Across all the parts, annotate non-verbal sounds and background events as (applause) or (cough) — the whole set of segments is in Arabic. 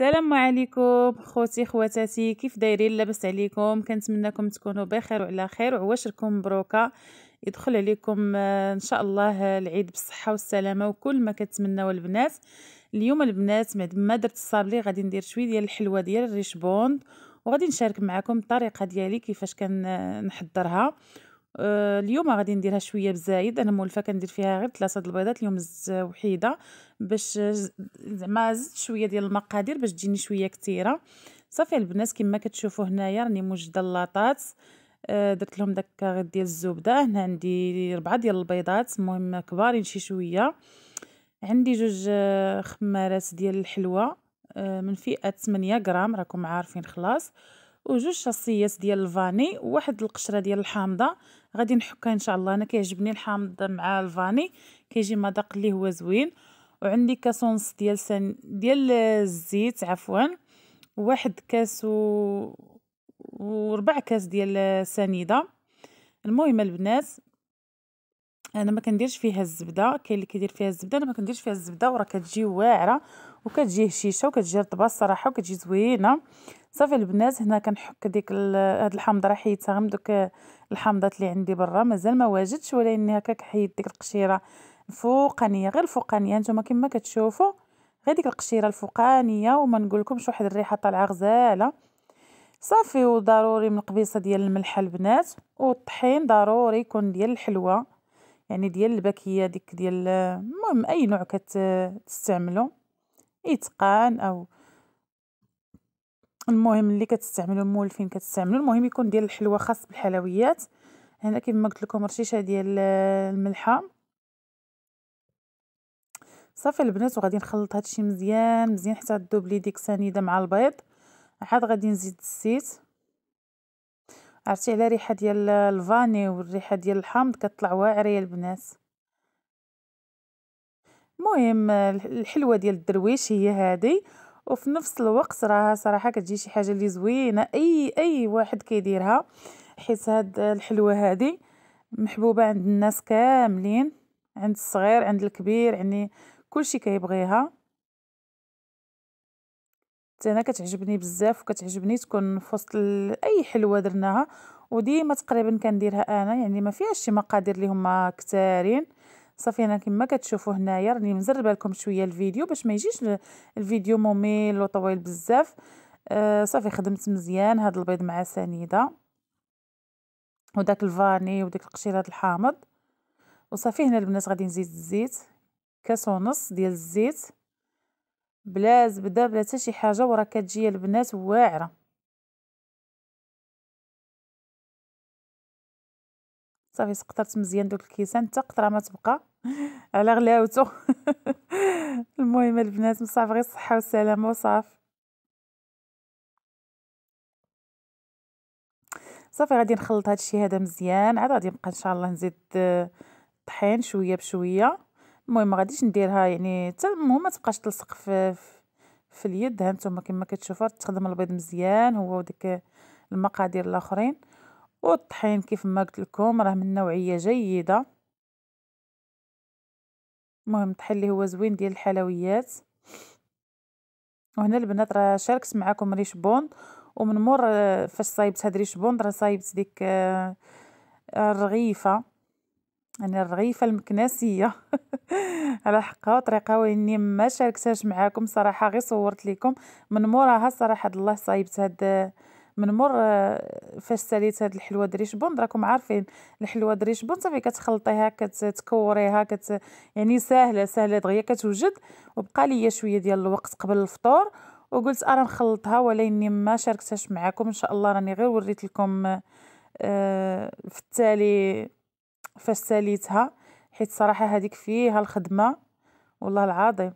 السلام عليكم خوتي خواتاتي كيف دايرين لاباس عليكم كنتمنىكم تكونوا بخير وعلى خير وعواشركم مبروكه يدخل عليكم آه، ان شاء الله آه، العيد بالصحه والسلامه وكل ما كتمنوا البنات اليوم البنات ما درت الصابلي غادي ندير شويه ديال الحلوه ديال الريش بوند وغادي نشارك معكم الطريقه ديالي كيفاش كنحضرها آه، آه، اليوم غادي نديرها شويه بزايد انا مولفه كندير فيها غير ثلاثه البيضات اليوم وحيده باش زعما زدت شويه ديال المقادير باش تجيني شويه كثيره صافي البنات كما كتشوفوا هنايا راني موجده اللاطات آه، درت لهم داك غير ديال الزبده هنا عندي ربعه ديال البيضات المهم كبارين شي شويه عندي جوج آه، خمارات ديال الحلوى من فئه 8 غرام راكم عارفين خلاص وجوج شاصيات ديال الفاني وواحد القشره ديال الحامضه غادي نحكها ان شاء الله انا كيعجبني الحامض مع الفاني كيجي مذاق اللي هو زوين وعندي كاس ديال سن ديال الزيت عفوا واحد كاس و وربع كاس ديال سنيده المهم البنات انا ما كنديرش فيها الزبده كاين اللي كيدير فيها الزبده انا ما كنديرش فيها الزبده وراه كتجي واعره وكتجي هشيشه وكتجي رطبه الصراحه وكتجي زوينه صافي البنات هنا كنحك ديك هاد الحامضه راه حيدتها من دوك الحامضات اللي عندي برا مازال ما واجدتش ولكن هكا كحيد ديك القشيره الفوقانيه غير الفوقانيه نتوما كما كتشوفوا غير ديك القشيره الفوقانيه وما نقولكمش واحد الريحه طالعه غزاله صافي وضروري من القبيصه ديال الملح البنات والطحين ضروري يكون ديال الحلوه يعني ديال الباكيه ديك ديال المهم اي نوع كتستعملو اتقان او المهم اللي كتستعملو المولفين كتستعملو المهم يكون ديال الحلوى خاص بالحلويات هنا كما قلت لكم رشيشه ديال الملحه صافي البنات وغادي نخلط هادشي مزيان مزيان حتى تذوب لي ديك سنيده مع البيض عاد غادي نزيد الزيت عرفتي على ريحه ديال الفاني والريحه ديال الحامض كطلع واعره يا البنات المهم الحلوه ديال الدرويش هي هذه وفي نفس الوقت راها صراحه كتجي شي حاجه اللي زوينه اي اي واحد كيديرها حيت هاد الحلوه هذه محبوبه عند الناس كاملين عند الصغير عند الكبير يعني كلشي كيبغيها انا كتعجبني بزاف وكتعجبني تكون في وسط اي حلوه درناها وديما تقريبا كنديرها انا يعني ما فيهاش شي مقادير اللي هما كثارين صافي انا كما كتشوفوا هنايا راني مزربه لكم شويه الفيديو باش ما يجيش الفيديو ممل وطويل بزاف آه صافي خدمت مزيان هذا البيض مع سنيده وداك الفاني وديك القشيره الحامض وصافي هنا البنات غادي نزيد الزيت كاس ونص ديال الزيت بلا زبده بلا حتى شي حاجه وراه كتجي البنات واعره صافي سقطرت مزيان دوك الكيسان حتى قطره ما تبقى (laughs) على غلاوتو (laughs) المهم البنات مصافي غير الصحه والسلامه وصافي صافي غادي نخلط هادشي هذا مزيان عاد غادي نبقى ان شاء الله نزيد الطحين آه، شويه بشويه المهم ما غاديش نديرها يعني حتى المهم ما تبقاش تلصق في في اليد ها نتوما كما كتشوفوا تخدم البيض مزيان هو وديك المقادير الاخرين والطحين كيف ما قلت لكم راه من نوعيه جيده المهم الطحين اللي هو زوين ديال الحلويات وهنا البنات راه شاركت معكم ريش بوند ومن مور آه، فاش صايبت هاد ريش بوند راه صايبت ديك آه، الرغيفه انا الرغيفه المكناسيه (laughs) على حقها وطريقه واني ما شاركتهاش معاكم صراحه غير صورت لكم من موراها صراحه الله صايبت هاد من مور آه، فاش ساليت هاد الحلوه دريش بون راكم عارفين الحلوه دريش بون صافي كتخلطيها كتكوريها كت يعني ساهله ساهله دغيا كتوجد وبقى ليا شويه ديال الوقت قبل الفطور وقلت انا نخلطها اني ما شاركتهاش معاكم ان شاء الله راني غير وريت لكم آه في التالي فاش ساليتها حيت صراحه هذيك فيها الخدمه والله العظيم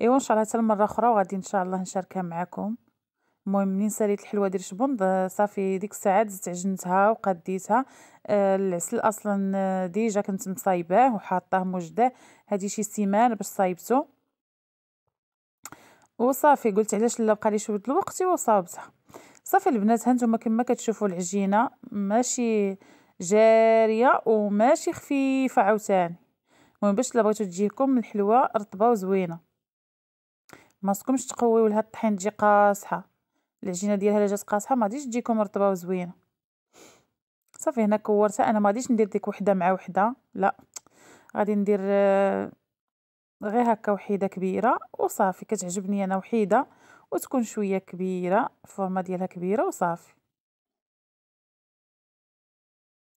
ايوا ان شاء الله حتى المره اخرى وغادي ان شاء الله نشاركها معكم المهم منين ساليت الحلوه ديال شبوند صافي ديك الساعه زدت عجنتها وقديتها آه العسل اصلا آه، ديجا كنت مصايباه وحاطاه مجده هادي شي سيمان باش صايبته وصافي قلت علاش لا بقى لي شويه الوقت وصاوبتها صافي البنات هانتوما كما كتشوفوا العجينه ماشي جاريه وماشي خفيفه عاوتاني المهم باش لبغيتو تجيكم الحلوه رطبه وزوينه ما خصكمش تقويو لها الطحين تجي قاصحه العجينه ديالها الا جات قاصحه ما غاديش تجيكم رطبه وزوينه صافي هنا كورتها انا ما غاديش ندير ديك وحده مع وحده لا غادي ندير آه، غير هكا وحيده كبيره وصافي كتعجبني انا وحيده وتكون شويه كبيره الفورمه ديالها كبيره وصافي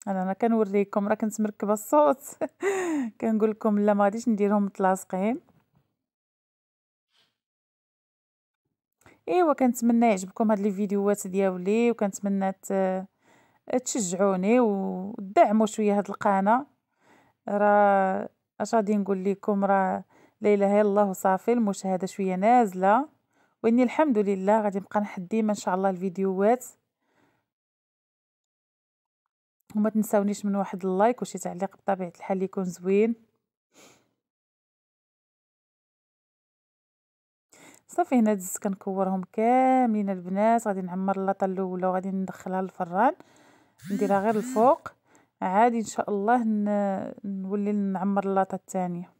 انا انا كنوريكم راه كنت مركبه الصوت (laughs) كنقول لكم لا ما غاديش نديرهم متلاصقين ايوا كنتمنى يعجبكم هاد لي فيديوهات ديالي وكنتمنى تشجعوني ودعموا شويه هاد القناه راه اش غادي نقول لكم راه لا اله الا الله صافي المشاهده شويه نازله واني الحمد لله غادي نبقى نحد ديما ان شاء الله الفيديوهات وما تنساونيش من واحد اللايك وشي تعليق بطبيعه الحال يكون زوين صافي هنا دزت كنكورهم كاملين البنات غادي نعمر اللاطه الاولى وغادي ندخلها للفران نديرها غير الفوق عادي ان شاء الله نولي نعمر اللاطه الثانيه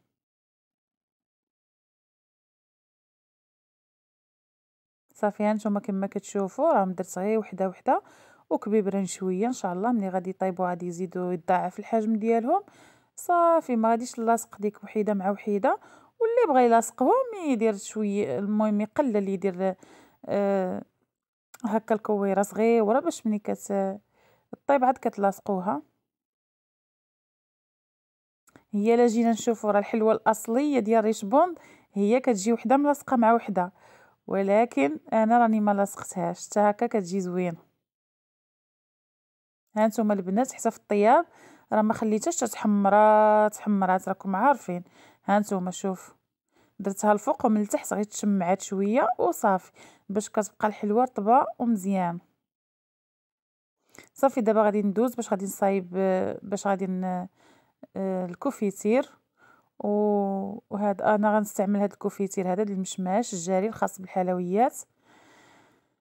صافي هانتوما كما كتشوفوا راهم درت غير وحده وحده وكبيبره شويه ان شاء الله ملي غادي يطيبوا غادي يزيدوا يتضاعف الحجم ديالهم صافي ما غاديش نلاصق ديك وحيده مع وحيده واللي بغى يلاصقهم يدير شويه المهم يقلل يدير آه هكا الكويره صغيره باش ملي كت طيب عاد كتلاصقوها هي الا جينا نشوفوا راه الحلوه الاصليه ديال ريش بوند هي كتجي وحده ملاصقه مع وحده ولكن انا راني ما لاصقتهاش حتى هكا كتجي زوينه ها نتوما البنات حتى في الطياب راه ما خليتهاش تحمرات حمرات راكم عارفين ها نتوما شوف درتها الفوق ومن التحت غير تشمعات شويه وصافي باش كتبقى الحلوه رطبه ومزيان صافي دابا غادي ندوز باش غادي نصايب باش غادي آه، الكوفيتير وهذا انا غنستعمل هاد الكوفيتير هذا المشماش الجاري الخاص بالحلويات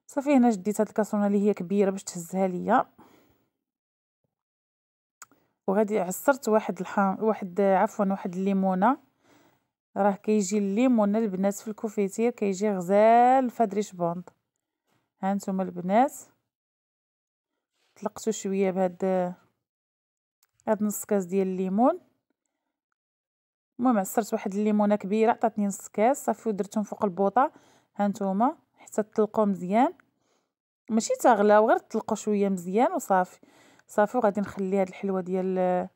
صافي هنا جديت هاد الكاسونه اللي هي كبيره باش تهزها ليا وغادي عصرت واحد الحام واحد عفوا واحد الليمونه راه كيجي الليمونه البنات في الكوفيتير كيجي غزال فادريش بوند هانتوما البنات طلقتو شويه بهاد هاد نص كاس ديال الليمون المهم عصرت واحد الليمونه كبيره عطاتني نص كاس صافي ودرتهم فوق البوطه هانتوما حتى تطلقوا مزيان ماشي تغلاو غير تطلقوا شويه مزيان وصافي صافي وغادي نخلي هاد الحلوه ديال آه،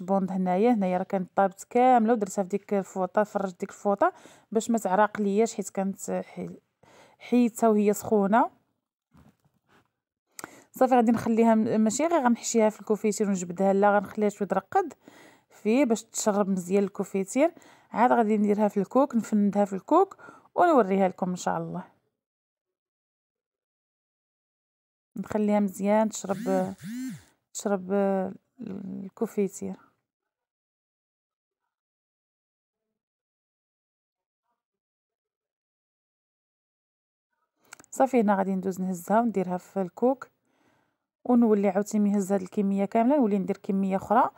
بوند هنايا هنايا راه كانت طابت كامله ودرتها في ديك الفوطه فرجت ديك الفوطه باش ما تعرق لياش حيت كانت حيتها وهي سخونه صافي غادي نخليها ماشي غير غنحشيها في الكوفيتير ونجبدها لا غنخليها شويه ترقد فيه باش تشرب مزيان الكوفيتير عاد غادي نديرها في الكوك نفندها في الكوك ونوريها لكم ان شاء الله نخليها مزيان تشرب تشرب الكوفيتير صافي هنا غادي ندوز نهزها ونديرها في الكوك ونولي عاوتاني نهز هاد الكميه كامله نولي ندير كميه اخرى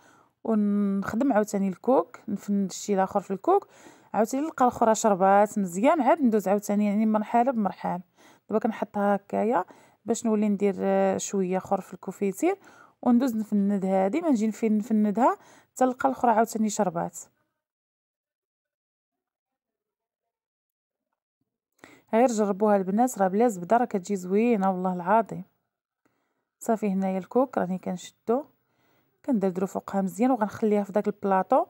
ونخدم عاوتاني الكوك نفند الشيء الاخر في الكوك عاوتاني نلقى الاخرى شربات مزيان عاد ندوز عاوتاني يعني مرحله بمرحله دابا كنحطها هكايا باش نولي ندير آه، شويه اخر في الكوفيتير وندوز نفند هذه ما نجي نفندها حتى نلقى الاخرى عاوتاني شربات غير جربوها البنات راه بلا زبده راه كتجي زوينه والله العظيم صافي هنايا الكوك راني كنشدو كندردرو فوقها مزيان وغنخليها في داك البلاطو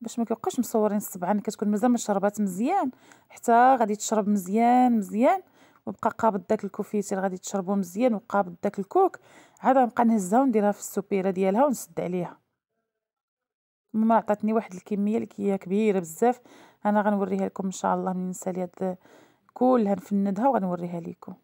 باش ما كيبقاش مصورين الصبعان كتكون مازال ما شربات مزيان حتى غادي تشرب مزيان مزيان وبقى قابض داك الكوفيتي اللي غادي تشربو مزيان وقابض داك الكوك عاد غنبقى نهزها ونديرها في السوبيره ديالها ونسد عليها ماما عطاتني واحد الكميه اللي هي كبيره بزاف انا غنوريها لكم ان شاء الله ملي نسالي هاد كلها نفندها وغنوريها لكم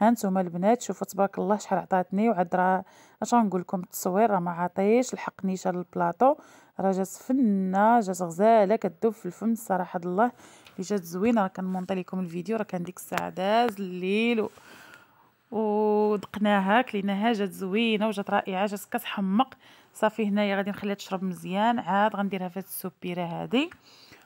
هانتوما البنات شوفوا تبارك الله شحال عطاتني وعاد راه اش غنقول لكم التصوير راه ما عطيش الحق نيشان البلاطو راه جات فنه جات غزاله كتذوب في الفم الصراحه الله اللي جات زوينه راه كنمونطي لكم الفيديو راه كان ديك الساعه داز الليل و... ودقناها كليناها جات زوينه وجات رائعه جات كتحمق صافي هنايا غادي نخليها تشرب مزيان عاد غنديرها في هاد السوبيره هادي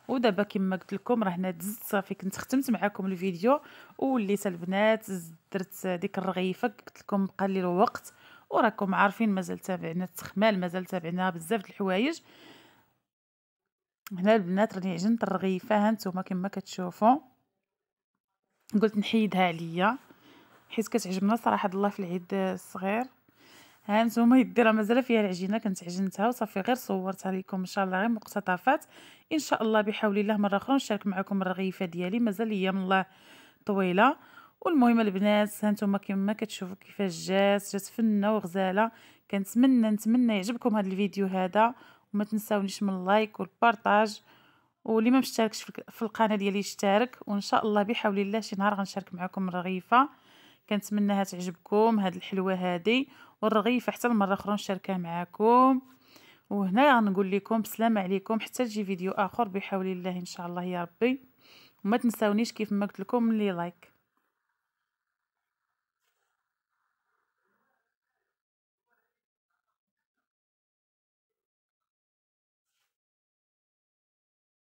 ودابا كما قلت لكم راه هنا دزت صافي كنت ختمت معكم الفيديو وليت البنات درت ديك الرغيفه قلت لكم بقى لي الوقت وراكم عارفين مازال تابعنا التخمال مازال تابعنا بزاف د الحوايج هنا البنات راني عجنت الرغيفه ها نتوما كما كتشوفوا قلت نحيدها عليا حيت كتعجبنا صراحه الله في العيد الصغير هانتوما راه مازال فيها العجينه كنت عجنتها وصافي غير صورتها لكم ان شاء الله غير مقتطفات ان شاء الله بحول الله مره اخرى نشارك معكم الرغيفه ديالي مازال هي من الله طويله والمهم البنات هانتوما كما كتشوفوا كيفاش جات جات فنه وغزاله كنتمنى نتمنى يعجبكم هذا الفيديو هذا وما تنساونيش من اللايك والبارطاج واللي ما مشتركش في القناه ديالي يشترك وان شاء الله بحول الله شي نهار غنشارك معكم الرغيفه كنتمناها تعجبكم هاد الحلوه هادي والرغيف حتى المره اخرى نشاركها معكم وهنا غنقول لكم بسلام عليكم حتى تجي فيديو اخر بحول الله ان شاء الله يا ربي وما تنساونيش كيف ما قلت لكم لي لايك